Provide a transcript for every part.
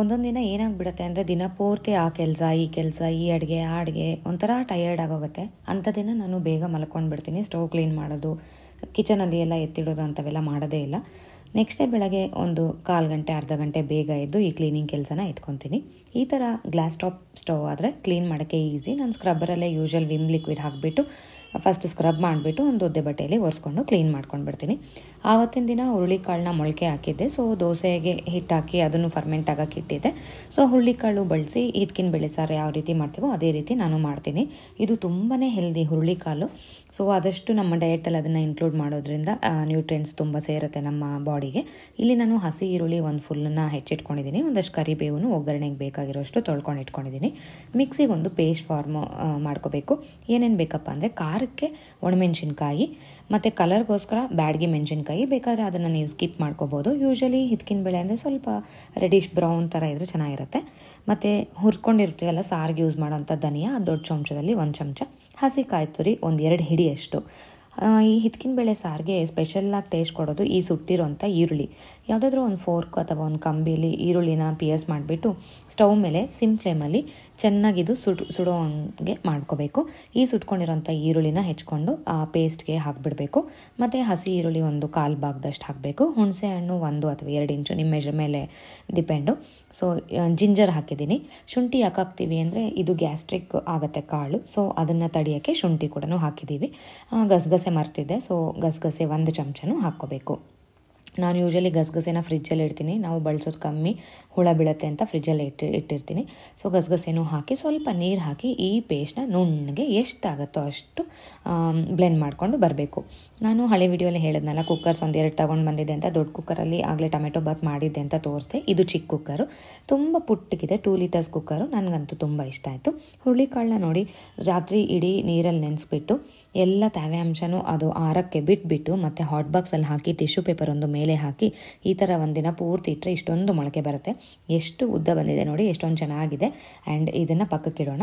ಒಂದೊಂದು ದಿನ ಏನಾಗ್ಬಿಡುತ್ತೆ ಅಂದರೆ ದಿನ ಪೂರ್ತಿ ಆ ಕೆಲಸ ಈ ಕೆಲಸ ಈ ಅಡುಗೆ ಆ ಅಡುಗೆ ಒಂಥರ ಟಯರ್ಡ್ ಆಗೋಗುತ್ತೆ ಅಂಥ ದಿನ ನಾನು ಬೇಗ ಮಲ್ಕೊಂಡ್ಬಿಡ್ತೀನಿ ಬಿಡ್ತೀನಿ ಸ್ಟವ್ ಕ್ಲೀನ್ ಮಾಡೋದು ಕಿಚನಲ್ಲಿ ಎಲ್ಲ ಎತ್ತಿಡೋದು ಅಂಥವೆಲ್ಲ ಮಾಡೋದೇ ಇಲ್ಲ ನೆಕ್ಸ್ಟ್ ಡೇ ಬೆಳಗ್ಗೆ ಒಂದು ಕಾಲು ಗಂಟೆ ಅರ್ಧ ಗಂಟೆ ಬೇಗ ಎದ್ದು ಈ ಕ್ಲೀನಿಂಗ್ ಕೆಲಸನ ಇಟ್ಕೊತೀನಿ ಈ ಥರ ಗ್ಲಾಸ್ ಟಾಪ್ ಸ್ಟವ್ ಆದರೆ ಕ್ಲೀನ್ ಮಾಡೋಕ್ಕೆ ಈಸಿ ನಾನು ಸ್ಕ್ರಬ್ಬರಲ್ಲೇ ಯೂಶಲ್ ವಿಮ್ ಲಿಕ್ವಿಡ್ ಹಾಕಿಬಿಟ್ಟು ಫಸ್ಟ್ ಸ್ಕ್ರಬ್ ಮಾಡಿಬಿಟ್ಟು ಒಂದು ಒದ್ದೆ ಬಟ್ಟೆಯಲ್ಲಿ ಒರೆಸ್ಕೊಂಡು ಕ್ಲೀನ್ ಮಾಡ್ಕೊಂಡು ಬಿಡ್ತೀನಿ ಆವತ್ತಿನ ದಿನ ಹುರುಳಿಕಾಳನ್ನ ಮೊಳಕೆ ಹಾಕಿದ್ದೆ ಸೊ ದೋಸೆಗೆ ಹಿಟ್ಟು ಹಾಕಿ ಅದನ್ನು ಫರ್ಮೆಂಟ್ ಆಗೋಕೆ ಇಟ್ಟಿದ್ದೆ ಸೊ ಹುರುಳಿಕಾಳು ಬಳಸಿ ಇದ್ಕಿನ ಬೆಳೆ ಸಾರು ಯಾವ ರೀತಿ ಮಾಡ್ತೀವೋ ಅದೇ ರೀತಿ ನಾನು ಮಾಡ್ತೀನಿ ಇದು ತುಂಬಾ ಹೆಲ್ದಿ ಹುರುಳಿಕಾಳು ಸೊ ಆದಷ್ಟು ನಮ್ಮ ಡಯಟಲ್ಲಿ ಅದನ್ನು ಇನ್ಕ್ಲೂಡ್ ಮಾಡೋದ್ರಿಂದ ನ್ಯೂಟ್ರಿಯೆಂಟ್ಸ್ ತುಂಬ ಸೇರುತ್ತೆ ನಮ್ಮ ಬಾಡಿ ಇಲ್ಲಿ ನಾನು ಹಸಿ ಈರುಳ್ಳಿ ಒಂದು ಫುಲ್ಲನ್ನು ಹೆಚ್ಚಿಟ್ಕೊಂಡಿದ್ದೀನಿ ಒಂದಷ್ಟು ಕರಿಬೇವನ್ನು ಒಗ್ಗರಣೆಗೆ ಬೇಕಾಗಿರೋಷ್ಟು ತೊಳ್ಕೊಂಡು ಇಟ್ಕೊಂಡಿದ್ದೀನಿ ಮಿಕ್ಸಿಗೆ ಒಂದು ಪೇಸ್ಟ್ ಫಾರ್ಮ್ ಮಾಡ್ಕೋಬೇಕು ಏನೇನು ಬೇಕಪ್ಪ ಅಂದರೆ ಖಾರಕ್ಕೆ ಒಣಮೆಣಸಿನ್ಕಾಯಿ ಮತ್ತು ಕಲರ್ಗೋಸ್ಕರ ಬ್ಯಾಡ್ಗೆ ಮೆಣಸಿನ್ಕಾಯಿ ಬೇಕಾದರೆ ಅದನ್ನು ನೀವು ಸ್ಕಿಪ್ ಮಾಡ್ಕೋಬೋದು ಯೂಶಲಿ ಹಿತ್ಕಿನ ಬೆಳೆ ಅಂದರೆ ಸ್ವಲ್ಪ ರೆಡಿಶ್ ಬ್ರೌನ್ ಥರ ಇದ್ದರೆ ಚೆನ್ನಾಗಿರುತ್ತೆ ಮತ್ತು ಹುರ್ಕೊಂಡಿರ್ತೀವಲ್ಲ ಸಾರಿಗೆ ಯೂಸ್ ಮಾಡೋವಂಥ ಧನಿಯಾ ದೊಡ್ಡ ಚಮಚದಲ್ಲಿ ಒಂದು ಚಮಚ ಹಸಿ ತುರಿ ಒಂದು ಎರಡು ಹಿಡಿಯಷ್ಟು ಈ ಹಿತ್ಕಿನ ಬೇಳೆ ಸಾರಿಗೆ ಸ್ಪೆಷಲ್ಲಾಗಿ ಟೇಸ್ಟ್ ಕೊಡೋದು ಈ ಸುಟ್ಟಿರೋಂಥ ಈರುಳ್ಳಿ ಯಾವುದಾದ್ರೂ ಒಂದು ಫೋರ್ಕ್ ಅಥವಾ ಒಂದು ಕಂಬಿಲಿ ಈರುಳ್ಳಿನ ಪಿಯಸ್ ಮಾಡಿಬಿಟ್ಟು ಸ್ಟವ್ ಮೇಲೆ ಸಿಮ್ ಫ್ಲೇಮಲ್ಲಿ ಚೆನ್ನಾಗಿದು ಸುಡು ಸುಡೋ ಹಂಗೆ ಮಾಡ್ಕೋಬೇಕು ಈ ಸುಟ್ಕೊಂಡಿರೋಂಥ ಈರುಳ್ಳಿನ ಹೆಚ್ಕೊಂಡು ಆ ಪೇಸ್ಟ್ಗೆ ಹಾಕ್ಬಿಡಬೇಕು ಮತ್ತು ಹಸಿ ಈರುಳ್ಳಿ ಒಂದು ಕಾಲು ಭಾಗದಷ್ಟು ಹಾಕಬೇಕು ಹುಣಸೆ ಹಣ್ಣು ಒಂದು ಅಥವಾ ಎರಡು ಇಂಚು ನಿಮ್ಮ ಮೆಜರ್ ಮೇಲೆ ಡಿಪೆಂಡು ಸೊ ಜಿಂಜರ್ ಹಾಕಿದ್ದೀನಿ ಶುಂಠಿ ಯಾಕೆ ಹಾಕ್ತೀವಿ ಅಂದರೆ ಇದು ಗ್ಯಾಸ್ಟ್ರಿಕ್ ಆಗುತ್ತೆ ಕಾಳು ಸೊ ಅದನ್ನು ತಡಿಯೋಕ್ಕೆ ಶುಂಠಿ ಕೂಡ ಹಾಕಿದ್ದೀವಿ ಗಸಗಸೆ ಮರ್ತಿದ್ದೆ ಸೊ ಗಸಗಸೆ ಒಂದು ಚಮಚನೂ ಹಾಕ್ಕೋಬೇಕು ನಾನು ಯೂಶಲಿ ಗಸಗಸೆನ ಫ್ರಿಜ್ಜಲ್ಲಿ ಇಡ್ತೀನಿ ನಾವು ಬಳಸೋದು ಕಮ್ಮಿ ಹುಳ ಬೀಳುತ್ತೆ ಅಂತ ಫ್ರಿಜ್ಜಲ್ಲಿ ಇಟ್ಟು ಇಟ್ಟಿರ್ತೀನಿ ಸೊ ಗಸಗಸೆನೂ ಹಾಕಿ ಸ್ವಲ್ಪ ನೀರು ಹಾಕಿ ಈ ಪೇಸ್ಟ್ನ ನುಣ್ಣಗೆ ಎಷ್ಟಾಗುತ್ತೋ ಅಷ್ಟು ಬ್ಲೆಂಡ್ ಮಾಡಿಕೊಂಡು ಬರಬೇಕು ನಾನು ಹಳೆ ವಿಡಿಯೋಲಿ ಹೇಳಿದ್ನಲ್ಲ ಕುಕ್ಕರ್ಸ್ ಒಂದು ಎರಡು ತೊಗೊಂಡು ಬಂದಿದ್ದೆ ಅಂತ ದೊಡ್ಡ ಕುಕ್ಕರಲ್ಲಿ ಆಗಲೇ ಟೊಮೆಟೊ ಬಾತ್ ಮಾಡಿದ್ದೆ ಅಂತ ತೋರಿಸಿದೆ ಇದು ಚಿಕ್ಕ ಕುಕ್ಕರು ತುಂಬ ಪುಟ್ಟಗಿದೆ ಟೂ ಲೀಟರ್ಸ್ ಕುಕ್ಕರು ನನಗಂತೂ ತುಂಬ ಇಷ್ಟ ಆಯಿತು ಹುರುಳಿಕಾಳನ್ನ ನೋಡಿ ರಾತ್ರಿ ಇಡೀ ನೀರಲ್ಲಿ ನೆನೆಸ್ಬಿಟ್ಟು ಎಲ್ಲ ತವೆ ಅಂಶನೂ ಅದು ಆರಕ್ಕೆ ಬಿಟ್ಬಿಟ್ಟು ಮತ್ತು ಹಾಟ್ ಬಾಕ್ಸಲ್ಲಿ ಹಾಕಿ ಟಿಶ್ಯೂ ಪೇಪರ್ ಒಂದು ಮೇಲೆ ಹಾಕಿ ಈ ಥರ ಒಂದಿನ ಪೂರ್ತಿ ಇಟ್ಟರೆ ಇಷ್ಟೊಂದು ಮೊಳಕೆ ಬರುತ್ತೆ ಎಷ್ಟು ಉದ್ದ ಬಂದಿದೆ ನೋಡಿ ಎಷ್ಟೊಂದು ಚೆನ್ನಾಗಿದೆ ಆ್ಯಂಡ್ ಇದನ್ನು ಪಕ್ಕಕ್ಕಿಡೋಣ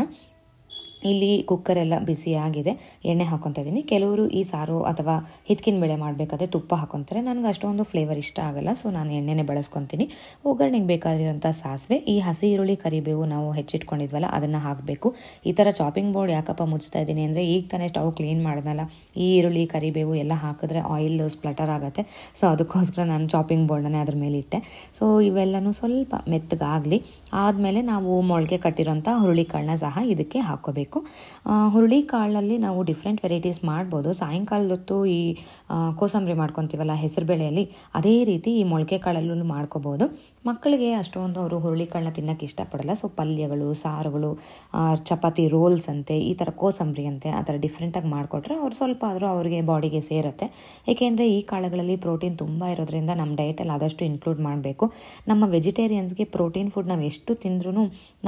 ಇಲ್ಲಿ ಕುಕ್ಕರೆಲ್ಲ ಬಿಸಿಯಾಗಿದೆ ಎಣ್ಣೆ ಹಾಕೊತಾ ಇದ್ದೀನಿ ಕೆಲವರು ಈ ಸಾರು ಅಥವಾ ಹಿತ್ಕಿನ ಬೆಳೆ ಮಾಡಬೇಕಾದ್ರೆ ತುಪ್ಪ ಹಾಕೊತಾರೆ ನನಗೆ ಅಷ್ಟೊಂದು ಫ್ಲೇವರ್ ಇಷ್ಟ ಆಗಲ್ಲ ಸೊ ನಾನು ಎಣ್ಣೆನೇ ಬಳಸ್ಕೊತೀನಿ ಒಗ್ಗರಣೆಗೆ ಬೇಕಾಗಿರೋಂಥ ಸಾಸಿವೆ ಈ ಹಸಿ ಈರುಳ್ಳಿ ಕರಿಬೇವು ನಾವು ಹೆಚ್ಚಿಟ್ಕೊಂಡಿದ್ವಲ್ಲ ಅದನ್ನು ಹಾಕಬೇಕು ಈ ಥರ ಚಾಪಿಂಗ್ ಬೋರ್ಡ್ ಯಾಕಪ್ಪ ಮುಚ್ತಾ ಇದ್ದೀನಿ ಅಂದರೆ ಈಗ ತಾನೇ ಸ್ಟವ್ ಕ್ಲೀನ್ ಮಾಡಿದ್ನಲ್ಲ ಈ ಈರುಳ್ಳಿ ಕರಿಬೇವು ಎಲ್ಲ ಹಾಕಿದ್ರೆ ಆಯಿಲ್ ಸ್ಪ್ಲಟರ್ ಆಗುತ್ತೆ ಸೊ ಅದಕ್ಕೋಸ್ಕರ ನಾನು ಚಾಪಿಂಗ್ ಬೋರ್ಡನ್ನೇ ಅದ್ರ ಮೇಲೆ ಇಟ್ಟೆ ಸೊ ಇವೆಲ್ಲನೂ ಸ್ವಲ್ಪ ಮೆತ್ತಗಾಗಲಿ ಆದಮೇಲೆ ನಾವು ಮೊಳಕೆ ಕಟ್ಟಿರೋಂಥ ಹುರುಳಿಕಾಳನ್ನ ಸಹ ಇದಕ್ಕೆ ಹಾಕೋಬೇಕು ಮಾಡಬೇಕು ಹುರುಳಿ ಕಾಳಲ್ಲಿ ನಾವು ಡಿಫ್ರೆಂಟ್ ವೆರೈಟೀಸ್ ಮಾಡ್ಬೋದು ಸಾಯಂಕಾಲದೊತ್ತು ಈ ಕೋಸಂಬರಿ ಮಾಡ್ಕೊತೀವಲ್ಲ ಬೇಳೆಯಲ್ಲಿ ಅದೇ ರೀತಿ ಈ ಮೊಳಕೆ ಕಾಳಲ್ಲೂ ಮಾಡ್ಕೋಬೋದು ಮಕ್ಕಳಿಗೆ ಅಷ್ಟೊಂದು ಅವರು ಹುರುಳಿಕಾಳನ್ನ ತಿನ್ನೋಕ್ಕೆ ಇಷ್ಟಪಡಲ್ಲ ಸೊ ಪಲ್ಯಗಳು ಸಾರುಗಳು ಚಪಾತಿ ರೋಲ್ಸ್ ಅಂತೆ ಈ ಥರ ಕೋಸಂಬರಿ ಅಂತೆ ಆ ಥರ ಡಿಫ್ರೆಂಟಾಗಿ ಮಾಡಿಕೊಟ್ರೆ ಅವ್ರು ಸ್ವಲ್ಪ ಆದರೂ ಅವರಿಗೆ ಬಾಡಿಗೆ ಸೇರುತ್ತೆ ಏಕೆಂದರೆ ಈ ಕಾಳುಗಳಲ್ಲಿ ಪ್ರೋಟೀನ್ ತುಂಬ ಇರೋದ್ರಿಂದ ನಮ್ಮ ಡಯಟಲ್ಲಿ ಆದಷ್ಟು ಇನ್ಕ್ಲೂಡ್ ಮಾಡಬೇಕು ನಮ್ಮ ವೆಜಿಟೇರಿಯನ್ಸ್ಗೆ ಪ್ರೋಟೀನ್ ಫುಡ್ ನಾವು ಎಷ್ಟು ತಿಂದ್ರೂ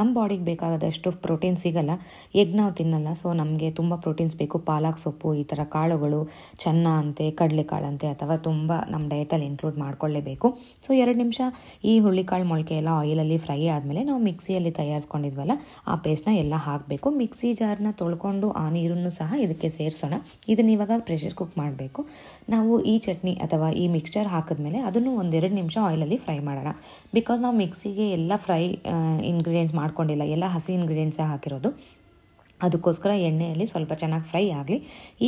ನಮ್ಮ ಬಾಡಿಗೆ ಬೇಕಾದಷ್ಟು ಪ್ರೋಟೀನ್ ಸಿಗಲ್ಲ ಎಗ್ ನಾವು ತಿನ್ನಲ್ಲ ಸೊ ನಮಗೆ ತುಂಬ ಪ್ರೋಟೀನ್ಸ್ ಬೇಕು ಪಾಲಕ್ ಸೊಪ್ಪು ಈ ಥರ ಕಾಳುಗಳು ಚೆನ್ನ ಅಂತೆ ಕಡಲೆಕಾಳಂತೆ ಅಥವಾ ತುಂಬ ನಮ್ಮ ಡಯಟಲ್ಲಿ ಇನ್ಕ್ಲೂಡ್ ಮಾಡ್ಕೊಳ್ಳೇಬೇಕು ಸೊ ಎರಡು ನಿಮಿಷ ಈ ಹುರುಳಿಕಾಳು ಮೊಳಕೆ ಎಲ್ಲ ಆಯಿಲಲ್ಲಿ ಫ್ರೈ ಆದಮೇಲೆ ನಾವು ಮಿಕ್ಸಿಯಲ್ಲಿ ತಯಾರಿಸ್ಕೊಂಡಿದ್ವಲ್ಲ ಆ ಪೇಸ್ಟ್ನ ಎಲ್ಲ ಹಾಕಬೇಕು ಮಿಕ್ಸಿ ಜಾರ್ನ ತೊಳ್ಕೊಂಡು ಆ ನೀರನ್ನು ಸಹ ಇದಕ್ಕೆ ಸೇರಿಸೋಣ ಇದನ್ನ ಇವಾಗ ಪ್ರೆಷರ್ ಕುಕ್ ಮಾಡಬೇಕು ನಾವು ಈ ಚಟ್ನಿ ಅಥವಾ ಈ ಮಿಕ್ಸ್ಚರ್ ಹಾಕಿದ್ಮೇಲೆ ಅದನ್ನು ಒಂದೆರಡು ನಿಮಿಷ ಆಯಿಲಲ್ಲಿ ಫ್ರೈ ಮಾಡೋಣ ಬಿಕಾಸ್ ನಾವು ಮಿಕ್ಸಿಗೆ ಎಲ್ಲ ಫ್ರೈ ಇಂಗ್ರೀಡಿಯೆಂಟ್ಸ್ ಮಾಡ್ಕೊಂಡಿಲ್ಲ ಎಲ್ಲ ಹಸಿ ಇಂಗ್ರೀಡಿಯೆಂಟ್ಸೇ ಹಾಕಿರೋದು ಅದಕ್ಕೋಸ್ಕರ ಎಣ್ಣೆಯಲ್ಲಿ ಸ್ವಲ್ಪ ಚೆನ್ನಾಗಿ ಫ್ರೈ ಆಗಲಿ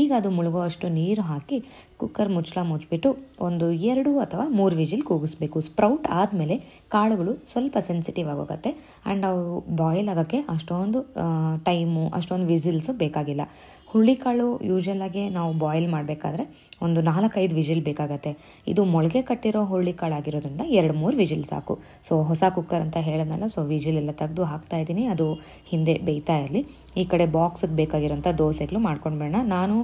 ಈಗ ಅದು ಮುಳುಗೋ ಅಷ್ಟು ನೀರು ಹಾಕಿ ಕುಕ್ಕರ್ ಮುಚ್ಚಳ ಮುಚ್ಚಿಬಿಟ್ಟು ಒಂದು ಎರಡು ಅಥವಾ ಮೂರು ವಿಜಿಲ್ ಕೂಗಿಸ್ಬೇಕು ಸ್ಪ್ರೌಟ್ ಆದಮೇಲೆ ಕಾಳುಗಳು ಸ್ವಲ್ಪ ಸೆನ್ಸಿಟಿವ್ ಆಗೋಗುತ್ತೆ ಆ್ಯಂಡ್ ಅವು ಬಾಯ್ಲ್ ಆಗೋಕ್ಕೆ ಅಷ್ಟೊಂದು ಟೈಮು ಅಷ್ಟೊಂದು ವಿಸಿಲ್ಸು ಬೇಕಾಗಿಲ್ಲ ಹುರುಳಿಕಾಳು ಯೂಶಲಾಗಿ ನಾವು ಬಾಯ್ಲ್ ಮಾಡಬೇಕಾದ್ರೆ ಒಂದು ನಾಲ್ಕೈದು ವಿಜಿಲ್ ಬೇಕಾಗತ್ತೆ ಇದು ಮೊಳಗೆ ಕಟ್ಟಿರೋ ಹುರುಳಿಕಾಳು ಆಗಿರೋದ್ರಿಂದ ಎರಡು ಮೂರು ವಿಜಿಲ್ ಸಾಕು ಸೊ ಹೊಸ ಕುಕ್ಕರ್ ಅಂತ ಹೇಳೋದಲ್ಲ ಸೊ ವಿಜಿಲ್ ಎಲ್ಲ ತೆಗೆದು ಹಾಕ್ತಾ ಇದ್ದೀನಿ ಅದು ಹಿಂದೆ ಬೇಯ್ತಾ ಇರಲಿ ಈ ಕಡೆ ಬಾಕ್ಸಿಗೆ ಬೇಕಾಗಿರೋಂಥ ದೋಸೆಗಳು ಬೇಡ ನಾನು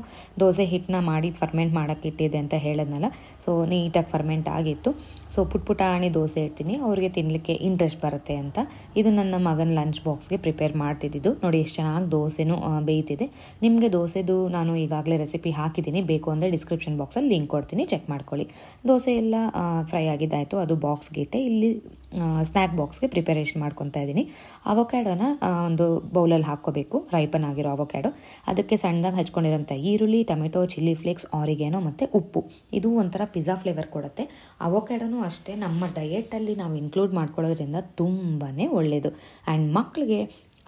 ದೋಸೆ ಹಿಟ್ಟನ್ನ ಮಾಡಿ ಫರ್ಮೆಂಟ್ ಮಾಡೋಕ್ಕೆ ಇಟ್ಟಿದೆ ಅಂತ ಹೇಳೋದ್ನಲ್ಲ ಸೊ ನೀಟಾಗಿ ಫರ್ಮೆಂಟ್ ಆಗಿತ್ತು ಸೊ ಪುಟ್ ಪುಟಾಣಿ ದೋಸೆ ಇಡ್ತೀನಿ ಅವ್ರಿಗೆ ತಿನ್ನಲಿಕ್ಕೆ ಇಂಟ್ರೆಸ್ಟ್ ಬರುತ್ತೆ ಅಂತ ಇದು ನನ್ನ ಮಗನ ಲಂಚ್ ಬಾಕ್ಸ್ಗೆ ಪ್ರಿಪೇರ್ ಮಾಡ್ತಿದ್ದಿದ್ದು ನೋಡಿ ಎಷ್ಟು ಚೆನ್ನಾಗಿ ದೋಸೆನೂ ಬೇಯ್ತಿದೆ ನಿಮಗೆ ದೋಸೆದು ನಾನು ಈಗಾಗಲೇ ರೆಸಿಪಿ ಹಾಕಿದ್ದೀನಿ ಬೇಕು ಅಂದರೆ ಡಿಸ್ಕ್ರಿಪ್ಷನ್ ಬಾಕ್ಸಲ್ಲಿ ಲಿಂಕ್ ಕೊಡ್ತೀನಿ ಚೆಕ್ ಮಾಡ್ಕೊಳ್ಳಿ ದೋಸೆ ಎಲ್ಲ ಫ್ರೈ ಆಗಿದ್ದಾಯಿತು ಅದು ಬಾಕ್ಸ್ಗಿಟ್ಟೆ ಇಲ್ಲಿ ಸ್ನ್ಯಾಕ್ ಬಾಕ್ಸ್ಗೆ ಪ್ರಿಪರೇಷನ್ ಮಾಡ್ಕೊತಾ ಇದ್ದೀನಿ ಅವಕಾಡೋನ ಒಂದು ಬೌಲಲ್ಲಿ ಹಾಕ್ಕೋಬೇಕು ರೈಪನ್ ಆಗಿರೋ ಅವೊಕ್ಯಾಡೋ ಅದಕ್ಕೆ ಸಣ್ಣದಾಗಿ ಹಚ್ಕೊಂಡಿರೋಂಥ ಈರುಳ್ಳಿ ಟೊಮೆಟೊ ಚಿಲ್ಲಿ ಫ್ಲೇಕ್ಸ್ ಆರಿಗೇನೋ ಮತ್ತು ಉಪ್ಪು ಇದು ಒಂಥರ ಪಿಜ್ಜಾ ಫ್ಲೇವರ್ ಕೊಡುತ್ತೆ ಅವೊಕ್ಯಾಡೋನೂ ಅಷ್ಟೇ ನಮ್ಮ ಡಯೆಟಲ್ಲಿ ನಾವು ಇನ್ಕ್ಲೂಡ್ ಮಾಡ್ಕೊಳ್ಳೋದ್ರಿಂದ ತುಂಬಾ ಒಳ್ಳೆಯದು ಆ್ಯಂಡ್ ಮಕ್ಕಳಿಗೆ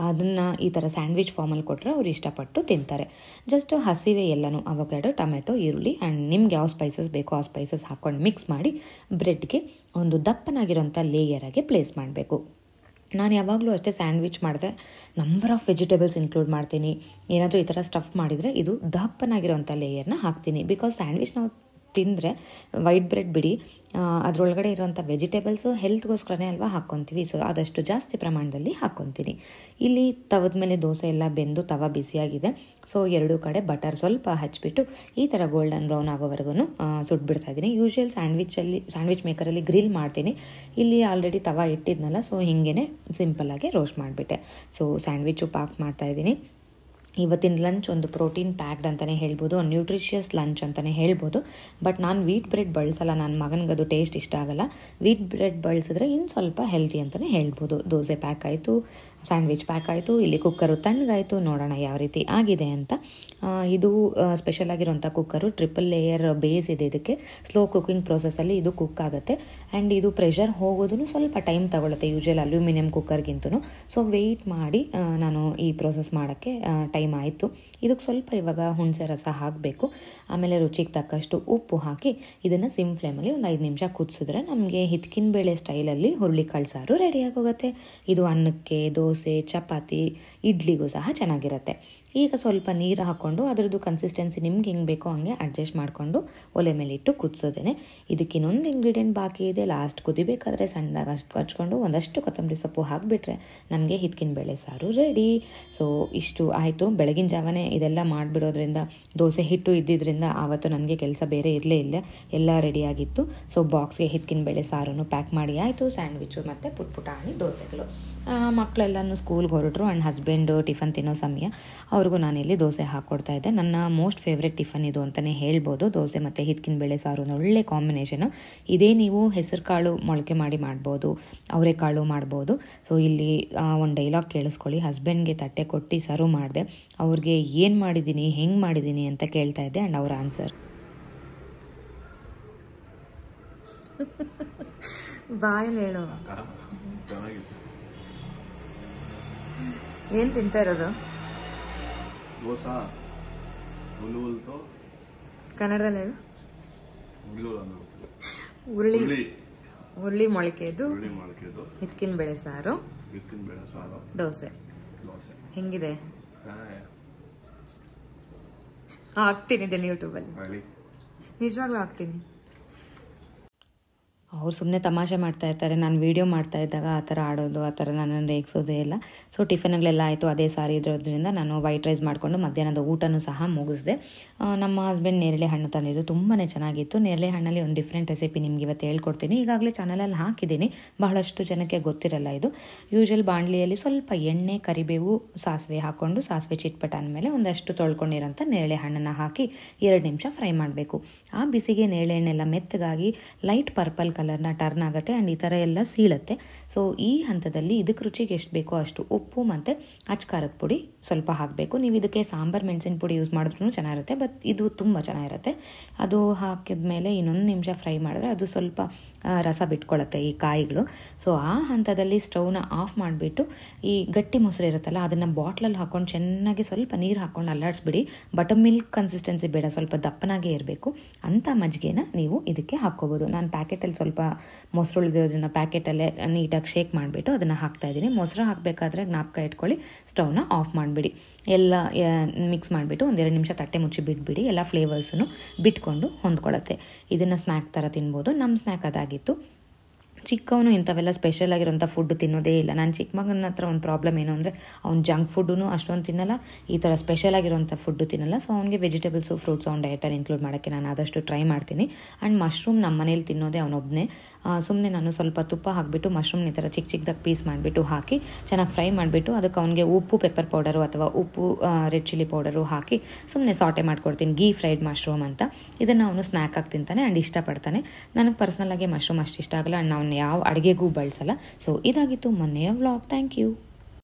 ಅದನ್ನು ಈ ಥರ ಸ್ಯಾಂಡ್ವಿಚ್ ಫಾರ್ಮಲ್ಲಿ ಕೊಟ್ಟರೆ ಅವ್ರು ಇಷ್ಟಪಟ್ಟು ತಿಂತಾರೆ ಜಸ್ಟ್ ಹಸಿವೆ ಎಲ್ಲನೂ ಅವಗಡೋ ಟೊಮೆಟೊ ಈರುಳ್ಳಿ ಆ್ಯಂಡ್ ನಿಮ್ಗೆ ಯಾವ ಸ್ಪೈಸಸ್ ಬೇಕೋ ಆ ಸ್ಪೈಸಸ್ ಹಾಕ್ಕೊಂಡು ಮಿಕ್ಸ್ ಮಾಡಿ ಬ್ರೆಡ್ಗೆ ಒಂದು ದಪ್ಪನಾಗಿರೋಂಥ ಲೇಯರಾಗಿ ಪ್ಲೇಸ್ ಮಾಡಬೇಕು ನಾನು ಯಾವಾಗಲೂ ಅಷ್ಟೇ ಸ್ಯಾಂಡ್ವಿಚ್ ಮಾಡಿದೆ ನಂಬರ್ ಆಫ್ ವೆಜಿಟೇಬಲ್ಸ್ ಇನ್ಕ್ಲೂಡ್ ಮಾಡ್ತೀನಿ ಏನಾದರೂ ಈ ಥರ ಸ್ಟಫ್ ಮಾಡಿದರೆ ಇದು ದಪ್ಪನಾಗಿರೋಂಥ ಲೇಯರ್ನ ಹಾಕ್ತೀನಿ ಬಿಕಾಸ್ ಸ್ಯಾಂಡ್ವಿಚ್ ನಾವು ತಿಂದರೆ ವೈಟ್ ಬ್ರೆಡ್ ಬಿಡಿ ಅದರೊಳಗಡೆ ಇರೋಂಥ ವೆಜಿಟೇಬಲ್ಸು ಹೆಲ್ತ್ಗೋಸ್ಕರನೇ ಅಲ್ವಾ ಹಾಕ್ಕೊತೀವಿ ಸೊ ಆದಷ್ಟು ಜಾಸ್ತಿ ಪ್ರಮಾಣದಲ್ಲಿ ಹಾಕ್ಕೊತೀನಿ ಇಲ್ಲಿ ತವದ ಮೇಲೆ ದೋಸೆ ಎಲ್ಲ ಬೆಂದು ತವ ಬಿಸಿಯಾಗಿದೆ ಸೊ ಎರಡೂ ಕಡೆ ಬಟರ್ ಸ್ವಲ್ಪ ಹಚ್ಚಿಬಿಟ್ಟು ಈ ಥರ ಗೋಲ್ಡನ್ ಬ್ರೌನ್ ಆಗೋವರೆಗೂ ಸುಟ್ಬಿಡ್ತಾ ಇದ್ದೀನಿ ಯೂಶುವಲ್ ಸ್ಯಾಂಡ್ವಿಚಲ್ಲಿ ಸ್ಯಾಂಡ್ವಿಚ್ ಮೇಕರಲ್ಲಿ ಗ್ರಿಲ್ ಮಾಡ್ತೀನಿ ಇಲ್ಲಿ ಆಲ್ರೆಡಿ ತವ ಇಟ್ಟಿದ್ನಲ್ಲ ಸೊ ಸಿಂಪಲ್ ಸಿಂಪಲ್ಲಾಗಿ ರೋಸ್ಟ್ ಮಾಡಿಬಿಟ್ಟೆ ಸೊ ಸ್ಯಾಂಡ್ವಿಚು ಪಾಕ್ ಮಾಡ್ತಾಯಿದ್ದೀನಿ ಇವತ್ತಿನ ಲಂಚ್ ಒಂದು ಪ್ರೋಟೀನ್ ಪ್ಯಾಕ್ಡ್ ಅಂತಲೇ ಹೇಳ್ಬೋದು ಒಂದು ನ್ಯೂಟ್ರಿಷಿಯಸ್ ಲಂಚ್ ಅಂತಲೇ ಹೇಳ್ಬೋದು ಬಟ್ ನಾನು ವೀಟ್ ಬ್ರೆಡ್ ಬಳಸಲ್ಲ ನನ್ನ ಮಗನಿಗೆ ಅದು ಟೇಸ್ಟ್ ಇಷ್ಟ ಆಗಲ್ಲ ವೀಟ್ ಬ್ರೆಡ್ ಬಳಸಿದ್ರೆ ಇನ್ನು ಸ್ವಲ್ಪ ಹೆಲ್ತಿ ಅಂತಲೇ ಹೇಳ್ಬೋದು ದೋಸೆ ಪ್ಯಾಕ್ ಆಯಿತು ಸ್ಯಾಂಡ್ವಿಚ್ ಪ್ಯಾಕ್ ಆಯಿತು ಇಲ್ಲಿ ಕುಕ್ಕರು ತಣ್ಣಗಾಯಿತು ನೋಡೋಣ ಯಾವ ರೀತಿ ಆಗಿದೆ ಅಂತ ಇದು ಸ್ಪೆಷಲ್ ಆಗಿರುವಂಥ ಕುಕ್ಕರು ಟ್ರಿಪಲ್ ಲೇಯರ್ ಬೇಸ್ ಇದೆ ಇದಕ್ಕೆ ಸ್ಲೋ ಕುಕ್ಕಿಂಗ್ ಪ್ರೊಸೆಸ್ಸಲ್ಲಿ ಇದು ಕುಕ್ ಆಗುತ್ತೆ ಆ್ಯಂಡ್ ಇದು ಪ್ರೆಷರ್ ಹೋಗೋದು ಸ್ವಲ್ಪ ಟೈಮ್ ತಗೊಳುತ್ತೆ ಯೂಶ್ವಲ್ ಅಲ್ಯೂಮಿನಿಯಂ ಕುಕ್ಕರ್ಗಿಂತೂ ಸೊ ವೆಯ್ಟ್ ಮಾಡಿ ನಾನು ಈ ಪ್ರೊಸೆಸ್ ಮಾಡೋಕ್ಕೆ ಟೈಮ್ ಆಯಿತು ಇದಕ್ಕೆ ಸ್ವಲ್ಪ ಇವಾಗ ಹುಣಸೆ ರಸ ಹಾಕಬೇಕು ಆಮೇಲೆ ರುಚಿಗೆ ತಕ್ಕಷ್ಟು ಉಪ್ಪು ಹಾಕಿ ಇದನ್ನು ಸಿಮ್ ಫ್ಲೇಮಲ್ಲಿ ಒಂದು ಐದು ನಿಮಿಷ ಕುದಿಸಿದ್ರೆ ನಮಗೆ ಹಿತ್ಕಿನ ಬೇಳೆ ಸ್ಟೈಲಲ್ಲಿ ಹುರುಳಿಕಾಳು ಸಾರು ರೆಡಿಯಾಗಿ ಹೋಗುತ್ತೆ ಇದು ಅನ್ನಕ್ಕೆ ಇದು ದೋಸೆ ಚಪಾತಿ ಇಡ್ಲಿಗೂ ಸಹ ಚೆನ್ನಾಗಿರುತ್ತೆ ಈಗ ಸ್ವಲ್ಪ ನೀರು ಹಾಕ್ಕೊಂಡು ಅದರದ್ದು ಕನ್ಸಿಸ್ಟೆನ್ಸಿ ನಿಮ್ಗೆ ಹೆಂಗೆ ಬೇಕೋ ಹಂಗೆ ಅಡ್ಜಸ್ಟ್ ಮಾಡಿಕೊಂಡು ಒಲೆ ಮೇಲೆ ಇಟ್ಟು ಕುದಿಸೋದೇನೆ ಇದಕ್ಕೆ ಇನ್ನೊಂದು ಇಂಗ್ರೀಡಿಯೆಂಟ್ ಬಾಕಿ ಇದೆ ಲಾಸ್ಟ್ ಕುದಿಬೇಕಾದ್ರೆ ಸಣ್ಣದಾಗ ಅಷ್ಟು ಕಚ್ಕೊಂಡು ಒಂದಷ್ಟು ಕೊತ್ತಂಬರಿ ಸೊಪ್ಪು ಹಾಕಿಬಿಟ್ರೆ ನಮಗೆ ಹಿತ್ಕಿನ ಬೇಳೆ ಸಾರು ರೆಡಿ ಸೊ ಇಷ್ಟು ಆಯಿತು ಬೆಳಗಿನ ಜಾವನೇ ಇದೆಲ್ಲ ಮಾಡಿಬಿಡೋದ್ರಿಂದ ದೋಸೆ ಹಿಟ್ಟು ಇದ್ದಿದ್ದರಿಂದ ಆವತ್ತು ನನಗೆ ಕೆಲಸ ಬೇರೆ ಇರಲೇ ಇಲ್ಲ ಎಲ್ಲ ರೆಡಿಯಾಗಿತ್ತು ಸೊ ಬಾಕ್ಸ್ಗೆ ಹಿತ್ಕಿನ ಬೇಳೆ ಸಾರನ್ನು ಪ್ಯಾಕ್ ಮಾಡಿ ಆಯಿತು ಸ್ಯಾಂಡ್ವಿಚ್ಚು ಮತ್ತು ಪುಟ್ ಪುಟಾಣಿ ದೋಸೆಗಳು ಮಕ್ಕಳಲ್ಲಿ ನಾನು ಸ್ಕೂಲ್ಗೆ ಹೊರಟರು ಆ್ಯಂಡ್ ಹಸ್ಬೆಂಡು ಟಿಫನ್ ತಿನ್ನೋ ಸಮಯ ಅವ್ರಿಗೂ ನಾನಿಲ್ಲಿ ದೋಸೆ ಹಾಕ್ಕೊಡ್ತಾ ಇದ್ದೆ ನನ್ನ ಮೋಸ್ಟ್ ಫೇವ್ರೆಟ್ ಟಿಫನ್ ಇದು ಅಂತಲೇ ಹೇಳ್ಬೋದು ದೋಸೆ ಮತ್ತು ಹಿತ್ಕಿನ ಬೇಳೆ ಸಾರು ಒಳ್ಳೆ ಕಾಂಬಿನೇಷನು ಇದೇ ನೀವು ಹೆಸರು ಕಾಳು ಮೊಳಕೆ ಮಾಡಿ ಮಾಡ್ಬೋದು ಅವರೆಕಾಳು ಮಾಡ್ಬೋದು ಸೊ ಇಲ್ಲಿ ಒಂದು ಡೈಲಾಗ್ ಕೇಳಿಸ್ಕೊಳ್ಳಿ ಹಸ್ಬೆಂಡ್ಗೆ ತಟ್ಟೆ ಕೊಟ್ಟು ಸರ್ವ್ ಮಾಡಿದೆ ಅವ್ರಿಗೆ ಏನು ಮಾಡಿದ್ದೀನಿ ಹೆಂಗೆ ಮಾಡಿದ್ದೀನಿ ಅಂತ ಕೇಳ್ತಾ ಇದ್ದೆ ಆ್ಯಂಡ್ ಅವ್ರ ಆನ್ಸರ್ ಬಾಯಲ್ಲಿ ಹೇಳುವ ಏನು ತಿಂತಾ ಇರೋದು ಕನ್ನಡದಲ್ಲಿ ಹೇಳು ಉರುಳಿ ಮೊಳಕೆದು ಹಿತ್ಕಿನ ಬೇಳೆ ಸಾರು ದೋಸೆ ಹೆಂಗಿದೆ ಹಾಕ್ತೀನಿ ಯೂಟ್ಯೂಬಲ್ಲಿ ನಿಜವಾಗ್ಲೂ ಹಾಕ್ತೀನಿ ಅವ್ರು ಸುಮ್ಮನೆ ತಮಾಷೆ ಮಾಡ್ತಾ ಇರ್ತಾರೆ ನಾನು ವೀಡಿಯೋ ಮಾಡ್ತಾ ಇದ್ದಾಗ ಆ ಥರ ಆಡೋದು ಆ ಥರ ನನ್ನನ್ನು ರೇಗಿಸೋದು ಎಲ್ಲ ಸೊ ಟಿಫನ್ಗಳೆಲ್ಲ ಆಯಿತು ಅದೇ ಸಾರಿ ಇರೋದ್ರಿಂದ ನಾನು ವೈಟ್ ರೈಸ್ ಮಾಡಿಕೊಂಡು ಮಧ್ಯಾಹ್ನದ ಊಟನೂ ಸಹ ಮುಗಿಸಿದೆ ನಮ್ಮ ಹಸ್ಬೆಂಡ್ ನೇರಳೆ ಹಣ್ಣು ತಂದಿದ್ದು ತುಂಬಾ ಚೆನ್ನಾಗಿತ್ತು ನೇರಳೆ ಹಣ್ಣಲ್ಲಿ ಒಂದು ಡಿಫ್ರೆಂಟ್ ರೆಸಿಪಿ ನಿಮ್ಗೆ ಇವತ್ತು ಹೇಳ್ಕೊಡ್ತೀನಿ ಈಗಾಗಲೇ ಚಾನಲಲ್ಲಿ ಹಾಕಿದ್ದೀನಿ ಬಹಳಷ್ಟು ಜನಕ್ಕೆ ಗೊತ್ತಿರಲ್ಲ ಇದು ಯೂಶಲ್ ಬಾಣಲಿಯಲ್ಲಿ ಸ್ವಲ್ಪ ಎಣ್ಣೆ ಕರಿಬೇವು ಸಾಸಿವೆ ಹಾಕ್ಕೊಂಡು ಸಾಸಿವೆ ಚಿಟ್ಪಟ್ಟ ಅಂದಮೇಲೆ ಒಂದಷ್ಟು ತೊಳ್ಕೊಂಡಿರೋಂಥ ನೇರಳೆ ಹಣ್ಣನ್ನು ಹಾಕಿ ಎರಡು ನಿಮಿಷ ಫ್ರೈ ಮಾಡಬೇಕು ಆ ಬಿಸಿಗೆ ನೇರಳೆ ಹಣ್ಣೆಲ್ಲ ಮೆತ್ತಗಾಗಿ ಲೈಟ್ ಪರ್ಪಲ್ ಕಲರ್ ಕಲರ್ನ ಟರ್ನ್ ಆಗುತ್ತೆ ಆ್ಯಂಡ್ ಈ ಥರ ಎಲ್ಲ ಸೀಳತ್ತೆ ಸೊ ಈ ಹಂತದಲ್ಲಿ ಇದಕ್ಕೆ ರುಚಿಗೆ ಎಷ್ಟು ಬೇಕೋ ಅಷ್ಟು ಉಪ್ಪು ಮತ್ತು ಅಚ್ಕಾರದ ಪುಡಿ ಸ್ವಲ್ಪ ಹಾಕಬೇಕು ನೀವು ಇದಕ್ಕೆ ಸಾಂಬಾರ್ ಮೆಣಸಿನ ಪುಡಿ ಯೂಸ್ ಮಾಡಿದ್ರೂ ಚೆನ್ನಾಗಿರುತ್ತೆ ಬಟ್ ಇದು ತುಂಬ ಚೆನ್ನಾಗಿರುತ್ತೆ ಅದು ಹಾಕಿದ ಮೇಲೆ ಇನ್ನೊಂದು ನಿಮಿಷ ಫ್ರೈ ಮಾಡಿದ್ರೆ ಅದು ಸ್ವಲ್ಪ ರಸ ಬಿಟ್ಕೊಳ್ಳುತ್ತೆ ಈ ಕಾಯಿಗಳು ಸೊ ಆ ಹಂತದಲ್ಲಿ ಸ್ಟೌವ್ನ ಆಫ್ ಮಾಡಿಬಿಟ್ಟು ಈ ಗಟ್ಟಿ ಮೊಸರು ಇರುತ್ತಲ್ಲ ಅದನ್ನು ಬಾಟ್ಲಲ್ಲಿ ಹಾಕ್ಕೊಂಡು ಚೆನ್ನಾಗಿ ಸ್ವಲ್ಪ ನೀರು ಹಾಕ್ಕೊಂಡು ಅಲ್ಲಾಡಿಸ್ಬಿಡಿ ಬಟರ್ ಮಿಲ್ಕ್ ಕನ್ಸಿಸ್ಟೆನ್ಸಿ ಬೇಡ ಸ್ವಲ್ಪ ದಪ್ಪನಾಗೇ ಇರಬೇಕು ಅಂಥ ಮಜ್ಜಿಗೆನ ನೀವು ಇದಕ್ಕೆ ಹಾಕ್ಕೋಬೋದು ನಾನು ಪ್ಯಾಕೆಟಲ್ಲಿ ಸ್ವಲ್ಪ ಸ್ವಲ್ಪ ಮೊಸರು ಉಳಿದಿರೋದನ್ನ ಪ್ಯಾಕೆಟಲ್ಲೇ ನೀಟಾಗಿ ಶೇಕ್ ಮಾಡಿಬಿಟ್ಟು ಅದನ್ನು ಇದ್ದೀನಿ ಮೊಸರು ಹಾಕಬೇಕಾದ್ರೆ ಜ್ಞಾಪಕ ಇಟ್ಕೊಳ್ಳಿ ಸ್ಟೌವ್ನ ಆಫ್ ಮಾಡಿಬಿಡಿ ಎಲ್ಲ ಮಿಕ್ಸ್ ಮಾಡಿಬಿಟ್ಟು ಒಂದೆರಡು ನಿಮಿಷ ತಟ್ಟೆ ಮುಚ್ಚಿ ಬಿಟ್ಬಿಡಿ ಎಲ್ಲ ಫ್ಲೇವರ್ಸನ್ನು ಬಿಟ್ಕೊಂಡು ಹೊಂದ್ಕೊಳ್ಳುತ್ತೆ ಇದನ್ನು ಸ್ನ್ಯಾಕ್ ಥರ ತಿನ್ಬೋದು ನಮ್ಮ ಸ್ನ್ಯಾಕ್ ಅದಾಗಿತ್ತು ಚಿಕ್ಕವನು ಇಂಥವೆಲ್ಲ ಸ್ಪೆಷಲ್ ಆಗಿರೋಂಥ ಫುಡ್ ತಿನ್ನೋದೇ ಇಲ್ಲ ನಾನು ಚಿಕ್ಕ ಮಗನ ಹತ್ರ ಒಂದು ಪ್ರಾಬ್ಲಮ್ ಏನು ಅಂದರೆ ಅವ್ನು ಜಂಕ್ ಫುಡ್ಡು ಅಷ್ಟೊಂದು ತಿನ್ನಲ್ಲ ಈ ಥರ ಸ್ಪೆಷಲ್ ಆಗಿರೋಂಥ ಫುಡ್ ತಿನ್ನಲ್ಲ ಸೊ ಅವನಿಗೆ ವೆಜಿಟೇಬಲ್ಸು ಫ್ರೂಟ್ಸ್ ಅವ್ನ ಡಯಟಲ್ಲಿ ಇನ್ಕ್ಲೂಡ್ ಮಾಡೋಕ್ಕೆ ನಾನು ಆದಷ್ಟು ಟ್ರೈ ಮಾಡ್ತೀನಿ ಆ್ಯಂಡ್ ಮಶ್ರೂಮ್ ನಮ್ಮ ಮನೇಲಿ ತಿನ್ನೋದೇ ಅವನೊಬ್ಬನೇ ಸುಮ್ಮನೆ ನಾನು ಸ್ವಲ್ಪ ತುಪ್ಪ ಹಾಕಿಬಿಟ್ಟು ಮಶ್ರೂಮ್ನ ಈ ಥರ ಚಿಕ್ಕ ಚಿಕ್ಕದಾಗಿ ಪೀಸ್ ಮಾಡಿಬಿಟ್ಟು ಹಾಕಿ ಚೆನ್ನಾಗಿ ಫ್ರೈ ಮಾಡಿಬಿಟ್ಟು ಅದಕ್ಕೆ ಅವನಿಗೆ ಉಪ್ಪು ಪೆಪ್ಪರ್ ಪೌಡರು ಅಥವಾ ಉಪ್ಪು ರೆಡ್ ಚಿಲ್ಲಿ ಪೌಡರು ಹಾಕಿ ಸುಮ್ಮನೆ ಸಾಟೆ ಮಾಡ್ಕೊಡ್ತೀನಿ ಗೀ ಫ್ರೈಡ್ ಮಶ್ರೂಮ್ ಅಂತ ಇದನ್ನು ಅವನು ಸ್ನ್ಯಾಕ್ ಆಗಿ ತಿಂತಾನೆ ಆ್ಯಂಡ್ ಇಷ್ಟಪಡ್ತಾನೆ ನನಗೆ ಪರ್ಸ್ನಲಾಗಿ ಮಶ್ರೂಮ್ ಅಷ್ಟು ಇಷ್ಟ ಆಗಲ್ಲ ಆ್ಯಂಡ್ ನಾವು ಯಾವ ಅಡುಗೆಗೂ ಬಳಸಲ್ಲ ಸೊ ಇದಾಗಿತ್ತು ಮೊನ್ನೆಯ ವ್ಲಾಗ್ ಥ್ಯಾಂಕ್ ಯು